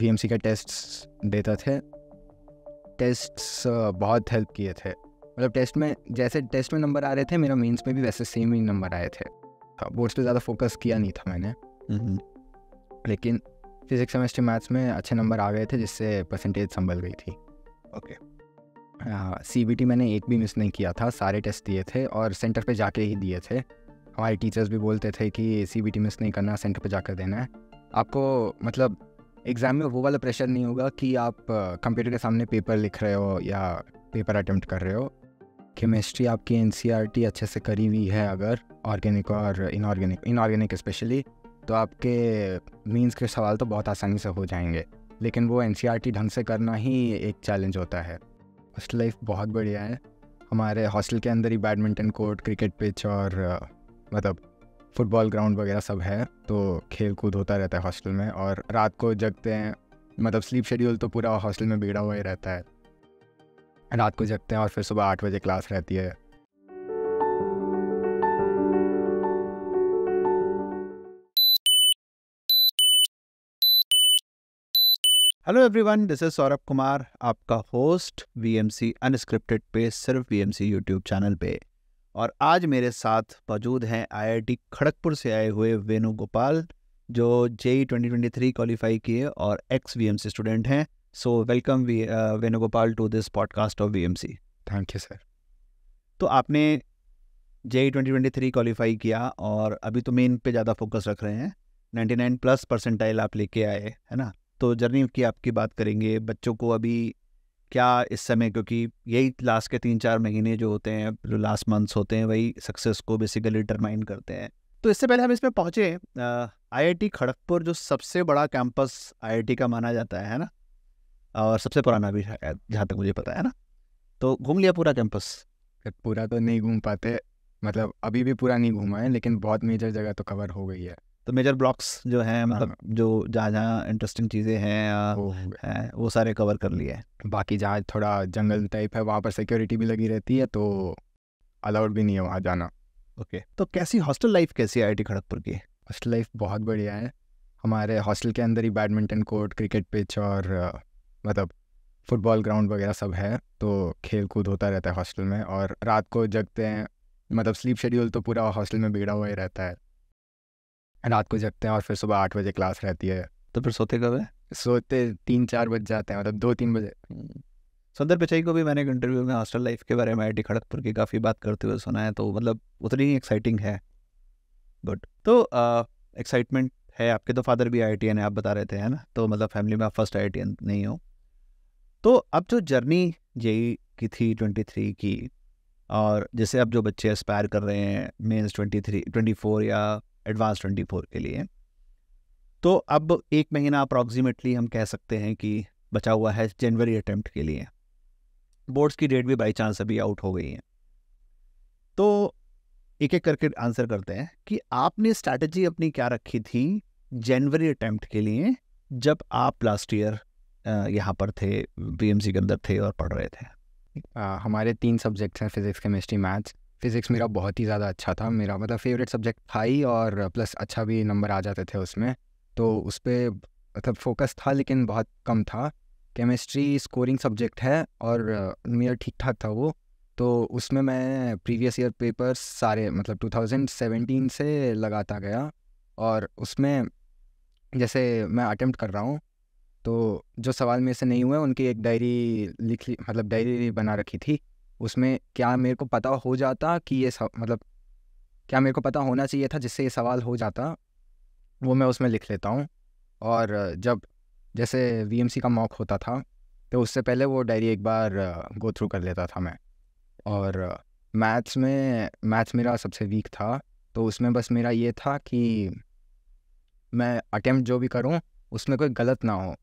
We का tests देता थे टेस्ट्स uh, बहुत हेल्प किए थे मतलब टेस्ट में जैसे टेस्ट में नंबर आ रहे थे मेरा मेंस में भी वैसे सेम ही नंबर आए थे बोर्ड्स पे ज़्यादा फोकस किया नहीं था मैंने हम्म। लेकिन फिजिक्स सेमेस्टर मैथ्स में अच्छे नंबर आ गए थे जिससे परसेंटेज संभल गई थी ओके सी बी टी मैंने एक भी मिस नहीं किया था सारे टेस्ट दिए थे और सेंटर पे जाके ही दिए थे हमारे टीचर्स भी बोलते थे कि सी बी टी मिस नहीं करना सेंटर पे जाकर देना है आपको मतलब एग्ज़ाम में वो वाला प्रेशर नहीं होगा कि आप कंप्यूटर के सामने पेपर लिख रहे हो या पेपर अटैम्प्ट कर रहे हो केमिस्ट्री आपकी एन e अच्छे से करी हुई है अगर ऑर्गेनिक और इनऑर्गेनिक इनऑर्गेनिक स्पेशली तो आपके मीन्स के सवाल तो बहुत आसानी से हो जाएंगे लेकिन वो एन e ढंग से करना ही एक चैलेंज होता है हॉस्टल लाइफ बहुत बढ़िया है हमारे हॉस्टल के अंदर ही बैडमिंटन कोर्ट क्रिकेट पिच और मतलब फुटबॉल ग्राउंड वगैरह सब है तो खेल कूद होता रहता है हॉस्टल में और रात को जगते हैं मतलब स्लीप शेड्यूल तो पूरा हॉस्टल में बिगड़ा हुआ ही रहता है रात को जगते हैं और फिर सुबह आठ बजे क्लास रहती है hello everyone this is Saurabh Kumar आपका होस्ट वीएमसी अनस्क्रिप्टेड पे सिर्फ वीएमसी यूट्यूब चैनल पे और आज मेरे साथ मौजूद हैं आईआईटी खड़गपुर से आए हुए वेणुगोपाल जो जेई 2023 क्वालिफाई किए और एक्स वीएमसी स्टूडेंट हैं so welcome Venugopal to this podcast of C thank you sir तो आपने जेई 2023 क्वालिफाई किया और अभी तो मेन पे ज़्यादा फोकस रख रहे हैं 99 प्लस परसेंटाइल आप लेके आए है ना तो जर्नी की आपकी बात करेंगे बच्चों को अभी क्या इस समय क्योंकि यही लास्ट के तीन चार महीने जो होते हैं जो लास्ट मंथ्स होते हैं वही सक्सेस को बेसिकली डिटरमाइन करते हैं तो इससे पहले हम इसमें पहुँचे आईआईटी खड़गपुर जो सबसे बड़ा कैंपस आईआईटी का माना जाता है ना और सबसे पुराना भी है जहाँ तक मुझे पता है ना तो घूम लिया पूरा कैंपस पूरा तो नहीं घूम पाते मतलब अभी भी पूरा नहीं घूमा है लेकिन बहुत मेजर जगह तो कवर हो गई है तो मेजर ब्लॉक्स जो है हाँ। मतलब जो जहाँ जहाँ इंटरेस्टिंग चीज़ें हैं वो, है, वो सारे कवर कर लिए बाकी जहाँ थोड़ा जंगल टाइप है वहाँ पर सिक्योरिटी भी लगी रहती है तो अलाउड भी नहीं है वहाँ जाना ओके तो कैसी हॉस्टल लाइफ कैसी है आई खड़गपुर की हॉस्टल लाइफ बहुत बढ़िया है हमारे हॉस्टल के अंदर ही बैडमिंटन कोर्ट क्रिकेट पिच और मतलब फुटबॉल ग्राउंड वगैरह सब है तो खेल कूद होता रहता है हॉस्टल में और रात को जगते हैं मतलब स्लीप शेड्यूल तो पूरा हॉस्टल में बिगड़ा हुआ ही रहता है रात को जगते हैं और फिर सुबह आठ बजे क्लास रहती है तो फिर सोते कब है सोते तीन चार बज जाते हैं मतलब दो तीन बजे हम्म। सुंदर पिचाई को भी मैंने एक इंटरव्यू में हॉस्टल लाइफ के बारे में आई खड़गपुर की काफ़ी बात करते हुए सुना है तो मतलब उतनी ही एक्साइटिंग है गुड तो एक्साइटमेंट uh, है आपके तो फादर भी आई टी एन है आप बता रहे थे है ना तो मतलब फैमिली में आप फर्स्ट आई टी एन नहीं हो तो अब जो जर्नी जेई की थी ट्वेंटी थ्री की और जैसे अब जो बच्चे एस्पायर कर रहे हैं mains twenty three twenty four या एडवांस ट्वेंटी फोर के लिए तो अब एक महीना अप्रॉक्सीमेटली हम कह सकते हैं कि बचा हुआ है जनवरी अटैम्प्ट के लिए बोर्ड्स की डेट भी बाई चांस अभी आउट हो गई है तो एक एक करके आंसर करते हैं कि आपने स्ट्रैटेजी अपनी क्या रखी थी जनवरी अटैम्प्ट के लिए जब आप लास्ट ईयर यहाँ पर थे बी के अंदर थे और पढ़ रहे थे आ, हमारे तीन सब्जेक्ट्स हैं फिजिक्स केमिस्ट्री मैथ्स फिज़िक्स मेरा बहुत ही ज़्यादा अच्छा था मेरा मतलब फेवरेट सब्जेक्ट था ही और प्लस अच्छा भी नंबर आ जाते थे उसमें तो उस पर मतलब फोकस था लेकिन बहुत कम था केमिस्ट्री स्कोरिंग सब्जेक्ट है और मेरा ठीक ठाक था वो तो उसमें मैं प्रीवियस ईयर पेपर्स सारे मतलब 2017 से लगाता गया और उसमें जैसे मैं अटैम्प्ट कर रहा हूँ तो जो सवाल मेरे से नहीं हुए उनकी एक डायरी लिख ली मतलब डायरी बना रखी थी उसमें क्या मेरे को पता हो जाता कि ये सब मतलब क्या मेरे को पता होना चाहिए था जिससे ये सवाल हो जाता वो मैं उसमें लिख लेता हूँ और जब जैसे वी का मॉक होता था तो उससे पहले वो डायरी एक बार गो थ्रू कर लेता था मैं और मैथ्स में मैथ्स मेरा सबसे वीक था तो उसमें बस मेरा ये था कि मैं अटैम्प्ट जो भी करूँ उसमें कोई गलत ना हो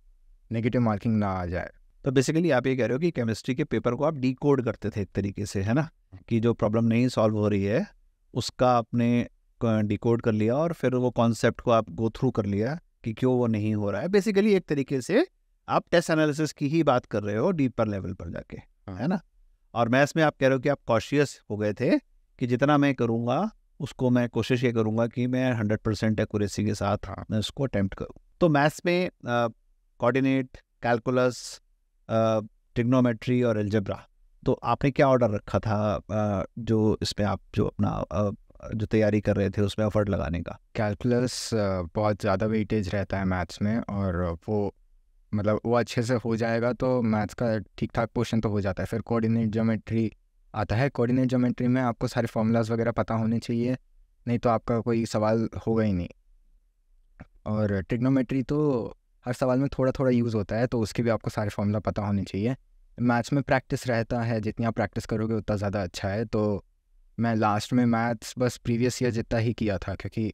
नेगेटिव मार्किंग ना आ जाए तो बेसिकली आप ये कह रहे हो कि केमिस्ट्री के पेपर को आप डी करते थे एक तरीके से है ना कि जो प्रॉब्लम नहीं सॉल्व हो रही है उसका आपने डी कर लिया और फिर वो कॉन्सेप्ट को आप गो थ्रू कर लिया कि क्यों वो नहीं हो रहा है बेसिकली एक तरीके से आप टेस्ट एनालिसिस की ही बात कर रहे हो डीपर लेवल पर जाके हाँ। है ना और मैथ्स में आप कह रहे हो कि आप कॉशियस हो गए थे कि जितना मैं करूँगा उसको मैं कोशिश ये करूँगा कि मैं हंड्रेड परसेंट एकूरेसी के साथ हाँ। मैं उसको अटैम्प्ट करूँ तो मैथ्स में कोऑर्डिनेट कैलकुलस टिग्नोमेट्री और एल्जब्रा तो आपने क्या ऑर्डर रखा था जो इसमें आप जो अपना जो तैयारी कर रहे थे उसमें एफर्ट लगाने का कैलकुलस बहुत ज़्यादा वेटेज रहता है मैथ्स में और वो मतलब वो अच्छे से हो जाएगा तो मैथ्स का ठीक ठाक पोर्शन तो हो जाता है फिर कोऑर्डिनेट ज्योमेट्री आता है कोऑर्डिनेट ज्योमेट्री में आपको सारे फॉर्मूलाज वगैरह पता होने चाहिए नहीं तो आपका कोई सवाल होगा ही नहीं और ट्रिग्नोमेट्री तो हर सवाल में थोड़ा थोड़ा यूज़ होता है तो उसके भी आपको सारे फॉर्मूला पता होने चाहिए मैथ्स में प्रैक्टिस रहता है जितनी आप प्रैक्टिस करोगे उतना ज़्यादा अच्छा है तो मैं लास्ट में मैथ्स बस प्रीवियस ईयर जितना ही किया था क्योंकि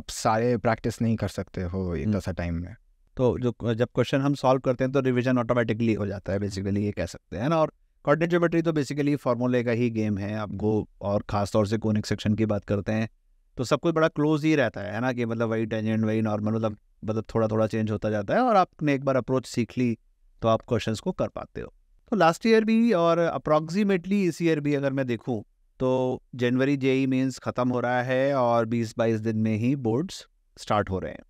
आप सारे प्रैक्टिस नहीं कर सकते हो इतना सा टाइम में तो जो जब क्वेश्चन हम सॉल्व करते हैं तो रिविजन ऑटोमेटिकली हो जाता है बेसिकली ये कह सकते हैं ना और कॉर्डिनेट ज्योमेट्री तो बेसिकली फार्मूले का ही गेम है आप गो और ख़ास तौर से कोनिक सेक्शन की बात करते हैं तो सब कुछ बड़ा क्लोज ही रहता है ना कि मतलब वही टेंजेंट वही नॉर्मल मतलब मतलब थोड़ा थोड़ा चेंज होता जाता है और आपने एक बार अप्रोच सीख ली तो आप क्वेश्चंस को कर पाते हो तो लास्ट ईयर भी और अप्रॉक्सीमेटली इस ईयर भी अगर मैं देखूँ तो जनवरी जेई मेंस ख़त्म हो रहा है और बीस बाईस दिन में ही बोर्ड्स स्टार्ट हो रहे हैं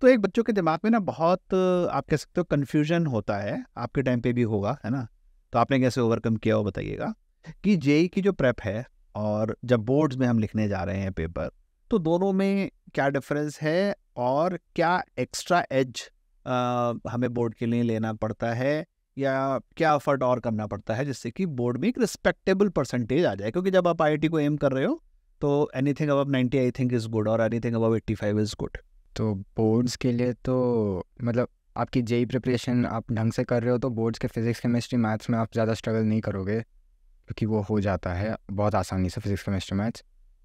तो एक बच्चों के दिमाग में ना बहुत आप कह सकते हो कन्फ्यूजन होता है आपके टाइम पे भी होगा है ना तो आपने कैसे ओवरकम किया हो बताइएगा कि जेई e की जो प्रेप है और जब बोर्ड्स में हम लिखने जा रहे हैं पेपर तो दोनों में क्या डिफरेंस है और क्या एक्स्ट्रा एज हमें बोर्ड के लिए लेना पड़ता है या क्या एफर्ट और करना पड़ता है जिससे कि बोर्ड में एक रिस्पेक्टेबल परसेंटेज आ जाए क्योंकि जब आप आई को एम कर रहे हो तो anything above ninety I think is good और anything above eighty five is good तो बोर्ड्स के लिए तो मतलब आपकी जेई प्रिपरेशन e आप ढंग से कर रहे हो तो बोर्ड्स के फिजिक्स केमिस्ट्री मैथ्स में आप ज़्यादा स्ट्रगल नहीं करोगे क्योंकि वो हो जाता है बहुत आसानी से फिजिक्स केमिस्ट्री मैथ्स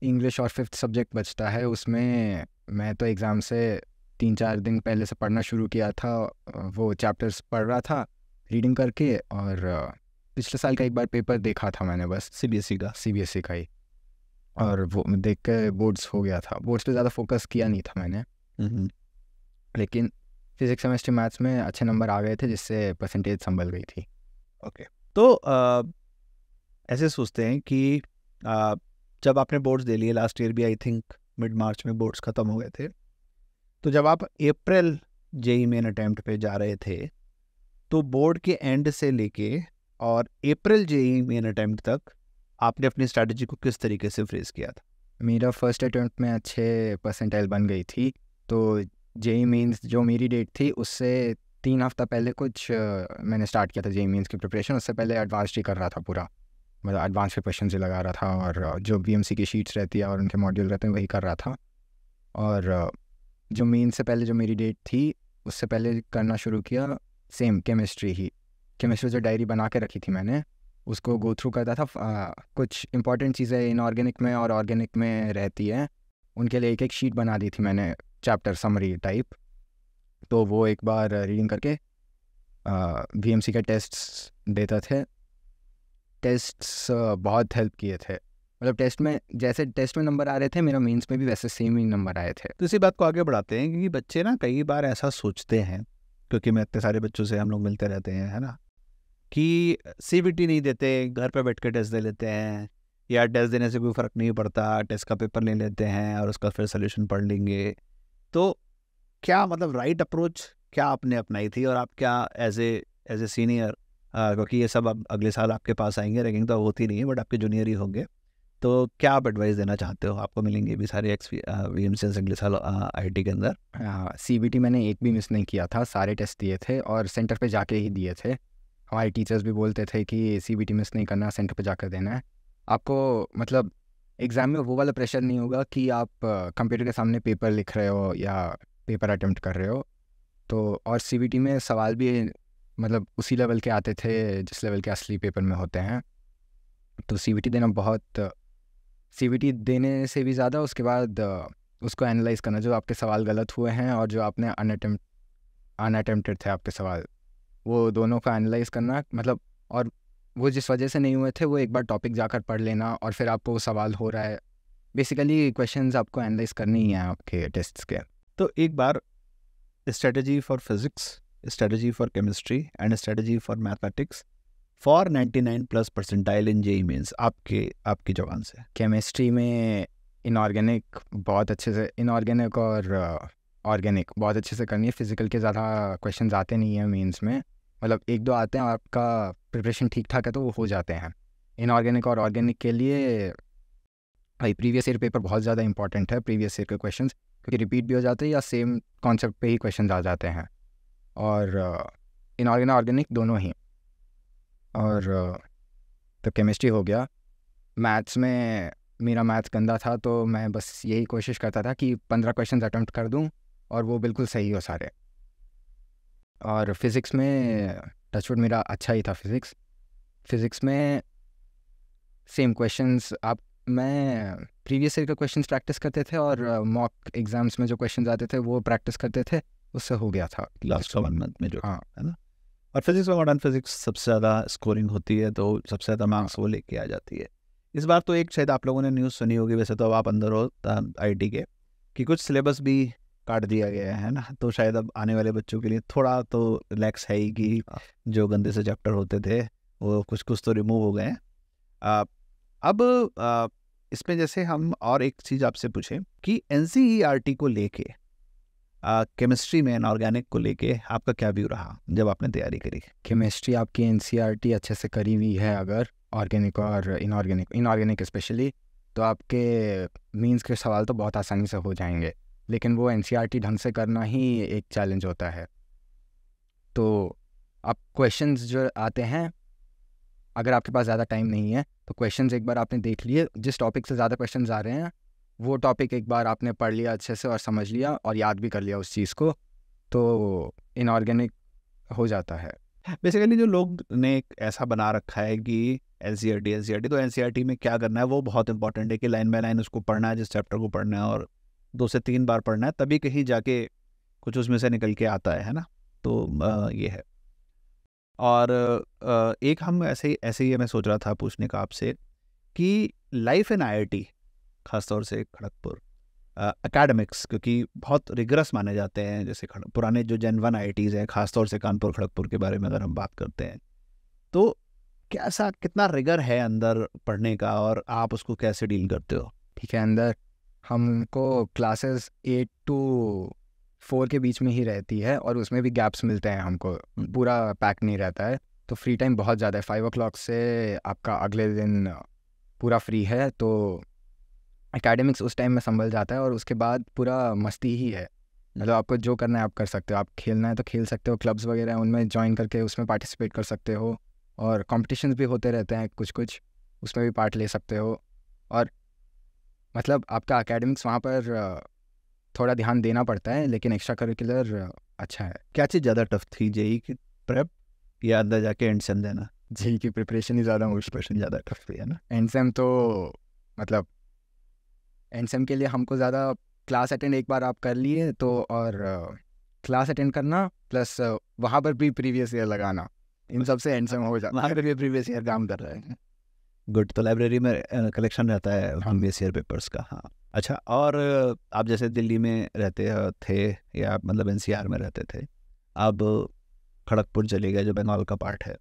इंग्लिश और फिफ्थ सब्जेक्ट बचता है उसमें मैं तो एग्ज़ाम से तीन चार दिन पहले से पढ़ना शुरू किया था वो चैप्टर्स पढ़ रहा था रीडिंग करके और पिछले साल का एक बार पेपर देखा था मैंने बस सी बी एस ई का सी बी एस ई का ही और वो देख के बोर्ड्स हो गया था बोर्ड्स पे ज़्यादा फोकस किया नहीं था मैंने लेकिन फिजिक्स केमिस्ट्री मैथ्स में अच्छे नंबर आ गए थे जिससे परसेंटेज संभल गई थी ओके okay. तो आ, ऐसे सोचते हैं कि आ, जब आपने बोर्ड्स दे लिए लास्ट ईयर भी आई थिंक मिड मार्च में बोर्ड्स ख़त्म हो गए थे तो जब आप अप्रैल जेई मेन अटैम्प्ट जा रहे थे तो बोर्ड के एंड से लेके और अप्रैल जेई मेन अटैम्प्ट तक आपने अपनी स्ट्रैटेजी को किस तरीके से फ्रेस किया था मेरा फर्स्ट अटैम्प्ट में अच्छे परसेंटाइल बन गई थी तो जेई मीन्स e जो मेरी डेट थी उससे तीन हफ्ता पहले कुछ मैंने स्टार्ट किया था जेई मीन्स e की प्रिपरेशन उससे पहले एडवांस ही कर रहा था पूरा मतलब एडवांस क्वेश्चन से लगा रहा था और जो बीएमसी की शीट्स रहती है और उनके मॉड्यूल रहते हैं वही कर रहा था और जो मेन से पहले जो मेरी डेट थी उससे पहले करना शुरू किया सेम केमिस्ट्री ही केमिस्ट्री जो डायरी बना के रखी थी मैंने उसको गो थ्रू करता था आ, कुछ इंपॉर्टेंट चीज़ें इनऑर्गेनिक में और ऑर्गेनिक में रहती है उनके लिए एक एक शीट बना दी थी मैंने चैप्टर समरी टाइप तो वो एक बार रीडिंग करके वी एम सी के टेस्ट देते थे टेस्ट्स बहुत हेल्प किए थे मतलब टेस्ट में जैसे टेस्ट में नंबर आ रहे थे मेरा मेंस में भी वैसे सेम ही नंबर आए थे तो इसी बात को आगे बढ़ाते हैं क्योंकि बच्चे ना कई बार ऐसा सोचते हैं क्योंकि मैं इतने सारे बच्चों से हम लोग मिलते रहते हैं है ना कि सी नहीं देते घर पर बैठ के टेस्ट दे लेते हैं या टेस्ट देने से कोई फ़र्क नहीं पड़ता टेस्ट का पेपर ले लेते हैं और उसका फिर सोल्यूशन पढ़ लेंगे तो क्या मतलब राइट अप्रोच क्या आपने अपनाई थी और आप क्या as a as a senior क्योंकि ये सब अब अगले साल आपके पास आएंगे रैगिंग तो होती नहीं है बट आपके जूनियर ही होंगे तो क्या आप एडवाइस देना चाहते हो आपको मिलेंगे भी सारे एक्स वी एम अगले साल आई के अंदर सी बी टी मैंने एक भी मिस नहीं किया था सारे टेस्ट दिए थे और सेंटर पर जाके ही दिए थे हमारे टीचर्स भी बोलते थे कि सी बी टी मिस नहीं करना सेंटर पर जाकर देना है आपको मतलब एग्ज़ाम में वो वाला प्रेशर नहीं होगा कि आप कंप्यूटर के सामने पेपर लिख रहे हो या पेपर अटैम्प्ट कर रहे हो तो और सी बी टी में सवाल भी मतलब उसी लेवल के आते थे जिस लेवल के असली पेपर में होते हैं तो सी देना बहुत सी देने से भी ज़्यादा उसके बाद उसको एनालाइज करना जो आपके सवाल गलत हुए हैं और जो आपने अनअटेम्प्ट अनअटेम्प्टेड थे आपके सवाल वो दोनों का एनालाइज करना मतलब और वो जिस वजह से नहीं हुए थे वो एक बार टॉपिक जाकर पढ़ लेना और फिर आपको वो सवाल हो रहा है बेसिकली क्वेश्चन आपको एनालाइज करनी ही हैं आपके टेस्ट के तो एक बार strategy for physics strategy for chemistry and strategy for mathematics for 99 plus percentile in JEE mains आपके आपकी जबान से केमिस्ट्री में इनऑर्गेनिक बहुत अच्छे से इनऑर्गेनिक और ऑर्गेनिक uh, बहुत अच्छे से करनी है फिजिकल के ज़्यादा क्वेश्चन आते नहीं हैं मीन्स में मतलब एक दो आते हैं और आपका प्रिपरेशन ठीक ठाक है तो वो हो जाते हैं इनऑर्गेनिक और ऑर्गेनिक के लिए भाई प्रीवियस ईयर पेपर बहुत ज़्यादा इंपॉर्टेंट है प्रीवियस ईयर के क्वेश्चन क्योंकि रिपीट भी हो जाते हैं या सेम कॉन्सेप्ट पे ही क्वेश्चन आ जाते हैं और इनऑर्गेनिक uh, ऑर्गेनिक दोनों ही और uh, तो केमिस्ट्री हो गया मैथ्स में मेरा मैथ्स गंदा था तो मैं बस यही कोशिश करता था कि पंद्रह क्वेश्चन अटैम्प्ट कर दूँ और वो बिल्कुल सही हो सारे और फिज़िक्स में टचवुड मेरा अच्छा ही था फिज़िक्स फिज़िक्स में सेम क्वेश्चंस आप मैं प्रीवियस ईयर के क्वेश्चंस प्रैक्टिस करते थे और मॉक uh, एग्ज़ाम्स में जो क्वेश्चंस आते थे वो प्रैक्टिस करते थे उससे हो गया था लास्ट वन मंथ में जो हाँ है ना और फिजिक्स में मॉडर्न फिजिक्स सबसे ज़्यादा स्कोरिंग होती है तो सबसे ज़्यादा मार्क्स वो लेके आ जाती है इस बार तो एक शायद आप लोगों ने न्यूज़ सुनी होगी वैसे तो अब आप अंदर हो आई के कि कुछ सिलेबस भी काट दिया गया है ना तो शायद अब आने वाले बच्चों के लिए थोड़ा तो रिलैक्स है ही कि जो गंदे से चैप्टर होते थे वो कुछ कुछ तो रिमूव हो गए अब इसमें जैसे हम और एक चीज़ आपसे पूछें कि एन को लेके केमिस्ट्री में इनऑर्गेनिक को लेके आपका क्या व्यू रहा जब आपने तैयारी करी केमिस्ट्री आपकी एन e अच्छे से करी हुई है अगर ऑर्गेनिक और इनऑर्गेनिक इनऑर्गेनिक स्पेशली तो आपके मीन्स के सवाल तो बहुत आसानी से हो जाएंगे लेकिन वो एन e ढंग से करना ही एक चैलेंज होता है तो आप क्वेश्चन जो आते हैं अगर आपके पास ज़्यादा टाइम नहीं है तो क्वेश्चन एक बार आपने देख लिए जिस टॉपिक से ज़्यादा क्वेश्चन आ रहे हैं वो टॉपिक एक बार आपने पढ़ लिया अच्छे से और समझ लिया और याद भी कर लिया उस चीज़ को तो इनऑर्गेनिक हो जाता है बेसिकली जो लोग ने एक ऐसा बना रखा है कि N C R T N C R T तो एन सी आर टी में क्या करना है वो बहुत इंपॉर्टेंट है कि लाइन बाय लाइन उसको पढ़ना है जिस चैप्टर को पढ़ना है और दो से तीन बार पढ़ना है तभी कहीं जाके कुछ उसमें से निकल के आता है है ना तो आ, ये है और आ, एक हम ऐसे ऐसे ही मैं सोच रहा था पूछने का आपसे कि लाइफ इन आई टी ख़ासतौर से खड़गपुर अकेडमिक्स क्योंकि बहुत रिगरस माने जाते हैं जैसे पुराने जो जेन वन आई हैं ख़ासतौर से कानपुर खड़गपुर के बारे में अगर हम बात करते हैं तो कैसा कितना रिगर है अंदर पढ़ने का और आप उसको कैसे डील करते हो ठीक है अंदर हमको क्लासेस एट टू फोर के बीच में ही रहती है और उसमें भी गैप्स मिलते हैं हमको हम्म। पूरा पैक नहीं रहता है तो फ्री टाइम बहुत ज़्यादा है फाइव ओ से आपका अगले दिन पूरा फ्री है तो एकेडमिक्स उस टाइम में संभल जाता है और उसके बाद पूरा मस्ती ही है मतलब आपको जो करना है आप कर सकते हो आप खेलना है तो खेल सकते हो क्लब्स वगैरह उनमें ज्वाइन करके उसमें पार्टिसिपेट कर सकते हो और कॉम्पिटिशन भी होते रहते हैं कुछ कुछ उसमें भी पार्ट ले सकते हो और मतलब आपका अकेडमिक्स वहाँ पर थोड़ा ध्यान देना पड़ता है लेकिन एक्स्ट्रा करिकुलर अच्छा है क्या चीज़ ज़्यादा टफ थी जेई की प्रेप या अंदर जाके एंड सेम देना जेई की प्रिपरेशन ही ज़्यादा मुश्किल ज़्यादा टफ थी है ना एंड सेम तो मतलब एनसेम e के लिए हमको ज़्यादा क्लास अटेंड एक बार आप कर लिए तो और क्लास अटेंड करना प्लस वहाँ पर भी प्रीवियस ईयर लगाना इन सबसे से अच्छा। एनसेम e हो जाता है भी प्रीवियस ईयर काम कर रहे हैं गुड तो लाइब्रेरी में कलेक्शन रहता है हाँ। प्रीवियस ईयर पेपर्स का हाँ अच्छा और आप जैसे दिल्ली में रहते थे या मतलब एन में रहते थे अब खड़गपुर चले गए जो बंगाल का पार्ट है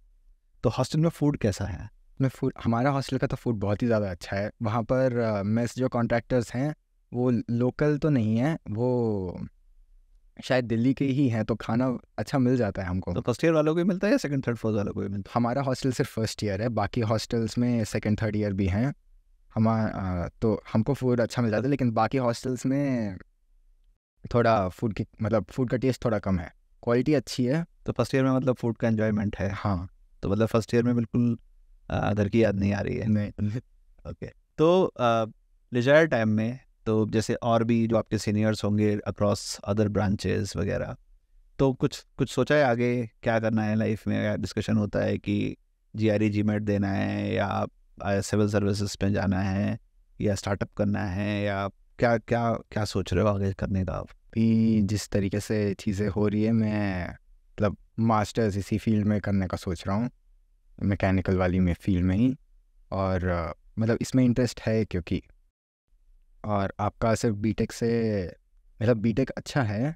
तो हॉस्टल में फूड कैसा है में फूड हमारा हॉस्टल का तो फूड बहुत ही ज़्यादा अच्छा है वहाँ पर मेस जो कॉन्ट्रैक्टर्स हैं वो लोकल तो नहीं है वो शायद दिल्ली के ही हैं तो खाना अच्छा मिल जाता है हमको तो फर्स्ट ईयर वालों को भी मिलता है या सेकंड थर्ड फोर्थ वालों को भी मिलता है हमारा हॉस्टल सिर्फ फर्स्ट ईयर है बाकी हॉस्टल्स में सेकंड थर्ड ईयर भी हैं हम तो हमको फूड अच्छा मिल जाता है लेकिन बाकी हॉस्टल्स में थोड़ा फूड की मतलब फूड का टेस्ट थोड़ा कम है क्वालिटी अच्छी है तो फर्स्ट ईयर में मतलब फूड का एन्जॉयमेंट है हाँ तो मतलब फर्स्ट ईयर में बिल्कुल अदर की याद नहीं आ रही है नहीं ओके तो रिजायर टाइम में तो जैसे और भी जो आपके सीनियर्स होंगे अक्रॉस अदर ब्रांचेस वगैरह तो कुछ कुछ सोचा है आगे क्या करना है लाइफ में या डिस्कशन होता है कि जी आर ई जी मेट देना है या सिविल सर्विसेज में जाना है या स्टार्टअप करना है या क्या क्या क्या सोच रहे हो आगे करने का आप भी जिस तरीके से चीज़ें हो रही है मैं मतलब मास्टर्स इसी फील्ड में करने का सोच रहा हूँ मैकेनिकल वाली में फील्ड में ही और मतलब इसमें इंटरेस्ट है क्योंकि और आपका सिर्फ बीटेक से मतलब बीटेक अच्छा है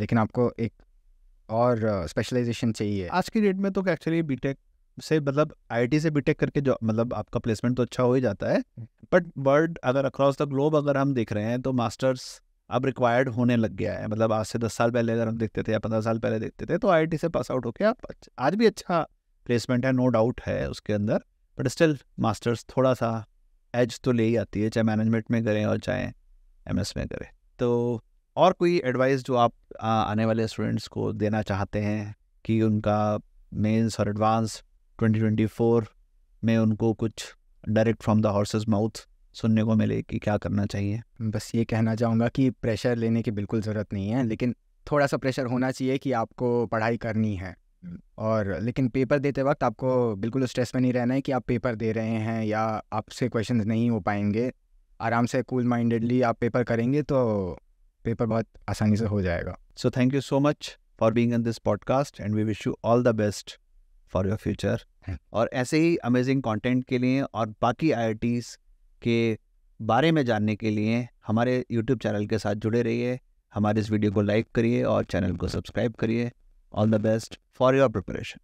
लेकिन आपको एक और स्पेशलाइजेशन चाहिए आज की डेट में तो एक्चुअली बीटेक से मतलब आईटी से बीटेक करके जो मतलब आपका प्लेसमेंट तो अच्छा हो ही जाता है बट वर्ल्ड अगर अक्रॉस द ग्लोब अगर हम देख रहे हैं तो मास्टर्स अब रिक्वायर्ड होने लग गया है मतलब आज से दस साल पहले अगर हम देखते थे या पंद्रह साल पहले देखते थे तो आई से पास आउट होकर आप आज भी अच्छा प्लेसमेंट है नो डाउट है उसके अंदर बट स्टिल मास्टर्स थोड़ा सा एज तो ले ही आती है चाहे मैनेजमेंट में करें और चाहे एम में करें तो और कोई एडवाइस जो आप आने वाले स्टूडेंट्स को देना चाहते हैं कि उनका मेंस और एडवांस 2024 में उनको कुछ direct from the horse's mouth सुनने को मिले कि क्या करना चाहिए बस ये कहना चाहूँगा कि प्रेशर लेने की बिल्कुल ज़रूरत नहीं है लेकिन थोड़ा सा प्रेशर होना चाहिए कि आपको पढ़ाई करनी है और लेकिन पेपर देते वक्त आपको बिल्कुल स्ट्रेस में नहीं रहना है कि आप पेपर दे रहे हैं या आपसे क्वेश्चन नहीं हो पाएंगे आराम से कूल माइंडेडली आप पेपर करेंगे तो पेपर बहुत आसानी से हो जाएगा so thank you so much for being in this podcast and we wish you all the best for your future और ऐसे ही अमेजिंग कॉन्टेंट के लिए और बाकी आई के बारे में जानने के लिए हमारे यूट्यूब चैनल के साथ जुड़े रहिए हमारे इस वीडियो को लाइक करिए और चैनल को सब्सक्राइब करिए All the best for your preparation.